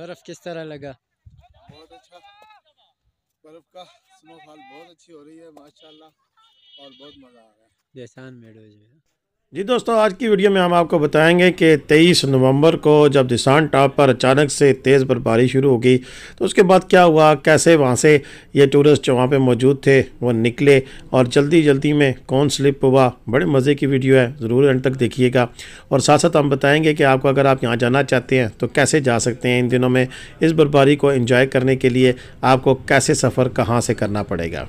बर्फ़ किस तरह लगा बहुत अच्छा बर्फ़ का स्नोफॉल बहुत अच्छी हो रही है माशाल्लाह और बहुत मज़ा आ रहा है जैसान मेडोज में हाँ। जी दोस्तों आज की वीडियो में हम आपको बताएंगे कि 23 नवंबर को जब दिसान टॉप पर अचानक से तेज़ बर्फबारी शुरू हो गई तो उसके बाद क्या हुआ कैसे वहाँ से ये टूरिस्ट जो वहाँ पर मौजूद थे वो निकले और जल्दी जल्दी में कौन स्लिप हुआ बड़े मज़े की वीडियो है ज़रूर एंड तक देखिएगा और साथ साथ हम बताएँगे कि आपको अगर आप यहाँ जाना चाहते हैं तो कैसे जा सकते हैं इन दिनों में इस बर्फबारी को इन्जॉय करने के लिए आपको कैसे सफ़र कहाँ से करना पड़ेगा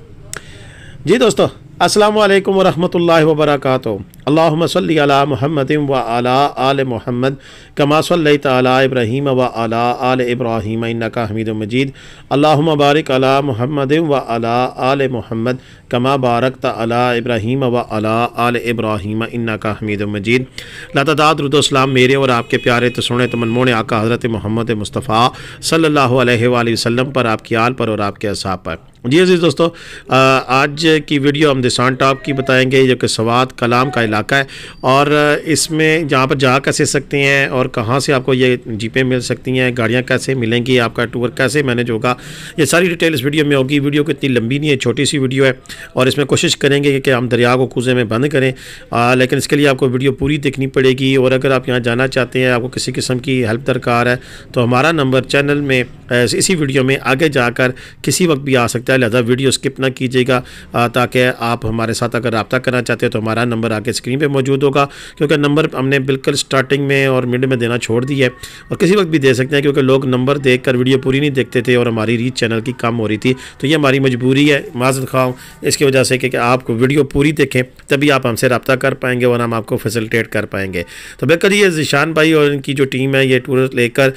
जी दोस्तों अस्सलाम वालेकुम वरहमतुल्लाहि वबरकत अल्लाहुम्मा सल्ली अला मुहम्मद व अला आल मुहम्मद कमा सल्लैत अला इब्राहीम व अला आल इब्राहीम इन्नका हमीदुम मजीद अल्लाहुम्मा बारिक अला मुहम्मद व अला आल मुहम्मद कमा बारकत अला इब्राहीम व अला आल इब्राहीम इन्नका हमीदुम मजीद लतदादरुद्दोसलाम मेरे और आपके प्यारे तो तसुण तमनमोन आका हज़रत मोहम्मद मुस्तफ़ा सल्लल्लाहु अलैहि वसल्लम पर आपकी आल पर और आपके असाब पर जी जी दोस्तों आज की वीडियो हम जसान टॉप की बताएंगे जो कि सवाद कलाम का इलाका है और इसमें जहाँ पर जा कैसे सकते हैं और कहाँ से आपको ये जीपें मिल सकती हैं गाड़ियाँ कैसे मिलेंगी आपका टूर कैसे मैनेज होगा ये सारी डिटेल इस वीडियो में होगी वीडियो को इतनी लंबी नहीं है छोटी सी वीडियो है और इसमें कोशिश करेंगे कि हम दरिया को कूजे में बंद करें आ, लेकिन इसके लिए आपको वीडियो पूरी देखनी पड़ेगी और अगर आप यहाँ जाना चाहते हैं आपको किसी किस्म की हेल्प दरकार है तो हमारा नंबर चैनल में इसी वीडियो में आगे जाकर किसी वक्त भी आ सकता है लिहाजा वीडियो स्किप ना कीजिएगा ताकि आप आप हमारे साथ अगर रबता करना चाहते हैं तो हमारा नंबर आके स्क्रीन पर मौजूद होगा क्योंकि नंबर हमने बिल्कुल स्टार्टिंग में और मिड में देना छोड़ दी है और किसी वक्त भी दे सकते हैं क्योंकि लोग नंबर देख कर वीडियो पूरी नहीं देखते थे और हमारी रीच चैनल की कम हो रही थी तो ये हमारी मजबूरी है माजद खाओ इसकी वजह से कि आप वीडियो पूरी देखें तभी आप हमसे रबता कर पाएंगे और हम आपको फैसिलिटेट कर पाएंगे तो बेकर ये जिशान भाई और इनकी जो टीम है ये टूर लेकर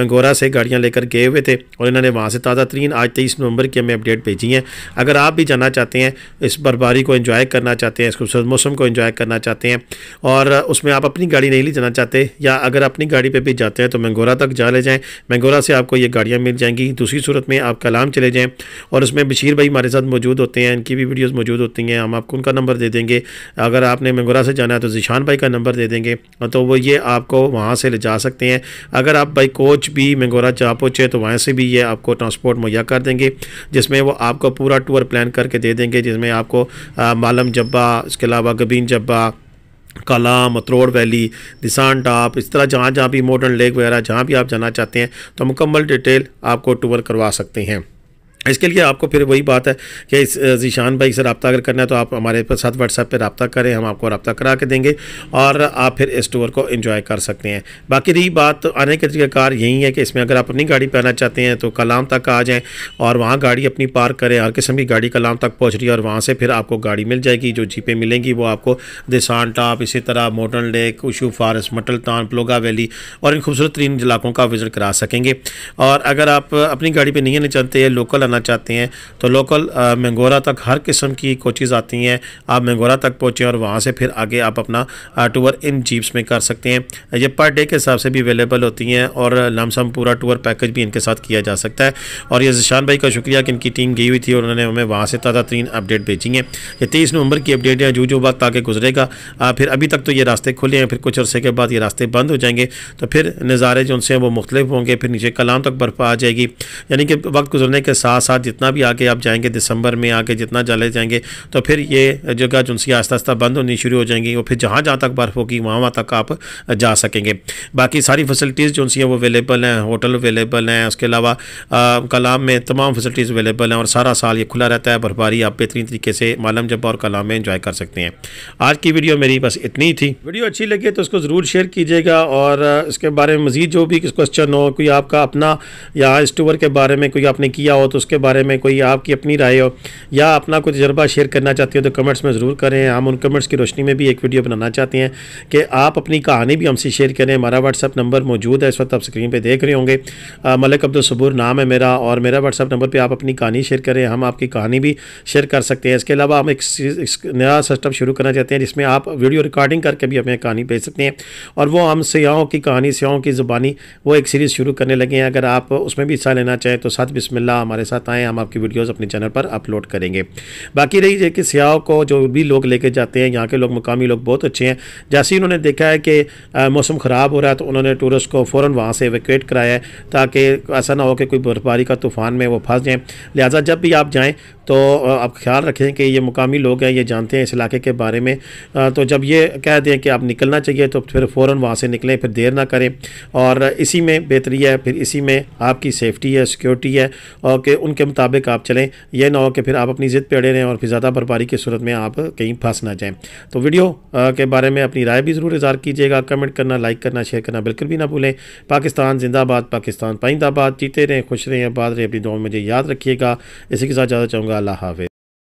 मंगोरा से गाड़ियाँ लेकर गए हुए थे और इन्होंने वहाँ से ताज़ा तरीन आज तेईस नवंबर की हमें अपडेट भेजी है अगर आप भी जाना चाहते हैं इस पर बर्फबारी को इन्जॉय करना चाहते हैं इस खूबसूरत मौसम को इन्जॉय करना चाहते हैं और उसमें आप अपनी गाड़ी नहीं ले जाना चाहते या अगर अपनी गाड़ी पर भी जाते हैं तो मंगोरा तक जा ले जाएँ मंगोरा से आपको ये गाड़ियाँ मिल जाएंगी दूसरी सूरत में आप कलाम चले जाएँ और उसमें बशीर भाई हमारे साथ मौजूद होते हैं इनकी भी वीडियोज़ मौजूद होती हैं हम आपको उनका नंबर दे देंगे अगर आपने मंगोरा से जाना है तो जिशान भाई का नंबर दे देंगे हाँ, तो वो ये आपको वहाँ से ले जा सकते हैं अगर आप बाई कोच भी मंगोरा जा पहुँचे तो वहाँ से भी ये आपको ट्रांसपोर्ट मुहैया कर देंगे जिसमें वो आपको पूरा टूर प्लान करके दे देंगे जिसमें आपको मालम जब्बा इसके अलावा गबीन जब्बा कलाम मतरोड़ वैली दिसान टाप इस तरह जहाँ जहाँ भी मॉडर्न लेक वगैरह जहाँ भी आप जाना चाहते हैं तो मुकम्मल डिटेल आपको टूर करवा सकते हैं इसके लिए आपको फिर वही बात है कि इस जीशान भाई से रबता अगर करना है तो आप हमारे साथ व्हाट्सएप पर रबता करें हम आपको रबता करा के देंगे और आप फिर इस टूर को इन्जॉय कर सकते हैं बाकी रही बात आने तरीके तरीकाकार यही है कि इसमें अगर आप अपनी गाड़ी पर आना चाहते हैं तो कलाम तक आ जाएँ और वहाँ गाड़ी अपनी पार्क करें हर किस्म की गाड़ी कलाम तक पहुँच रही है और वहाँ से फिर आपको गाड़ी मिल जाएगी जो जीपें मिलेंगी वो आपको दिसान टॉप इसी तरह मोटन लेक उशू फारस मटलतान प्लोगा वैली और इन खूबसूरत तरीन इलाकों का विज़िट करा सकेंगे और अगर आप अपनी गाड़ी पर नहीं आना चाहते लोकल आना करना चाहते हैं तो लोकल मंगोरा तक हर किस्म की कोचिज आती हैं आप मंगोरा तक पहुँचें और वहाँ से फिर आगे आप अपना टूर इन जीप्स में कर सकते हैं ये पर डे के हिसाब से भी अवेलेबल होती हैं और लमसम पूरा टूर पैकेज भी इनके साथ किया जा सकता है और ये जिशान भाई का शुक्रिया कि इनकी टीम गई हुई थी और उन्होंने हमें वहाँ से ताज़ा तरीन अपडेट भेजी है ये तेईस नवंबर की अपडेट है जो जो वक्त आगे गुजरेगा फिर अभी तक तो ये रास्ते खुले हैं फिर कुछ अरसे के बाद ये रास्ते बंद हो जाएंगे तो फिर नज़ारे जो उनसे हैं वो मुख्तलिफ होंगे फिर नीचे कलाम तक बर्फ़ आ जाएगी यानी कि वक्त गुजरने के साथ साथ जितना भी आगे आप जाएंगे दिसंबर में आगे जितना चले जाएंगे तो फिर ये जगह जुनसी आस्ता आस्ता बंद होनी शुरू हो जाएंगी और फिर जहाँ जहाँ तक बर्फ़ होगी वहाँ वहाँ तक आप जा सकेंगे बाकी सारी फैसिलिटीज़ जो सी हैं वो अवेलेबल हैं होटल अवेलेबल हैं उसके अलावा कलाम में तमाम फैसिलिटीज़ अवेलेबल हैं और सारा साल ये खुला रहता है बर्फबारी आप बेहतरीन तरीके से मालम जब्बा और कलाम में इंजॉय कर सकते हैं आज की वीडियो मेरी बस इतनी ही थी वीडियो अच्छी लगी तो उसको ज़रूर शेयर कीजिएगा और इसके बारे में मज़ीद जो भी क्वेश्चन हो कोई आपका अपना या इस टूर के बारे में कोई आपने किया हो तो उसके इसके बारे में कोई आपकी अपनी राय हो या अपना कोई तजर्बा शेयर करना चाहते हो तो कमेंट्स में ज़रूर करें हम उन कमेंट्स की रोशनी में भी एक वीडियो बनाना चाहते हैं कि आप अपनी कहानी भी हमसे शेयर करें हमारा व्हाट्सअप नंबर मौजूद है इस वक्त आप स्क्रीन पर देख रहे होंगे मलिक अब्दुलसबूर नाम है मेरा और मेरा व्हाट्सअप नंबर पर आप अपनी कहानी शेयर करें हम आपकी कहानी भी शेयर कर सकते हैं इसके अलावा हम एक नया सिस्टम शुरू करना चाहते हैं जिसमें आप वीडियो रिकॉर्डिंग करके भी हमें कहानी भेज सकते हैं और वो हम सयाहों की कहानी सयाहों की ज़बानी वो एक सीरीज़ शुरू करने लगे हैं अगर आप उसमें भी हिस्सा लेना चाहें तो साथ बिस्मिल्लाह हमारे साथ साथ आएँ हम आपकी वीडियोज़ अपने चैनल पर अपलोड करेंगे बाकी रही है कि सियाह को जो भी लोग लेके जाते हैं यहाँ के लोग मुकामी लोग बहुत अच्छे हैं जैसे ही उन्होंने देखा है कि मौसम ख़राब हो रहा है तो उन्होंने टूरिस्ट को फ़ौर वहाँ से वेकेट कराया है ताकि ऐसा ना हो कि कोई बर्फबारी का तूफ़ान में वो फंस जाएँ लिहाजा जब भी आप जाएँ तो आप ख्याल रखें कि ये मुकामी लोग हैं ये जानते हैं इस इलाके के बारे में तो जब ये कह दें कि आप निकलना चाहिए तो फिर फ़ौर वहाँ से निकलें फिर देर ना करें और इसी में बेहतरी है फिर इसी में आपकी सेफ्टी है सिक्योरिटी है और कि उनके मुताबिक आप चलें यह ना हो कि फिर आप अपनी ज़िद पर अड़े रहें और फिर ज़्यादा बर्फ़ारी की सूरत में आप कहीं फंस ना जाएँ तो वीडियो के बारे में अपनी राय भी ज़रूर इजहार कीजिएगा कमेंट करना लाइक करना शेयर करना बिल्कुल भी ना भूलें पाकिस्तान जिंदाबाद पाकिस्तान पाइंदाबाद जीते रहें खुश रहें आबाद रहें अपनी दौड़ मुझे याद रखिएगा इसी के साथ ज़्यादा चाहूँगा Lahavet.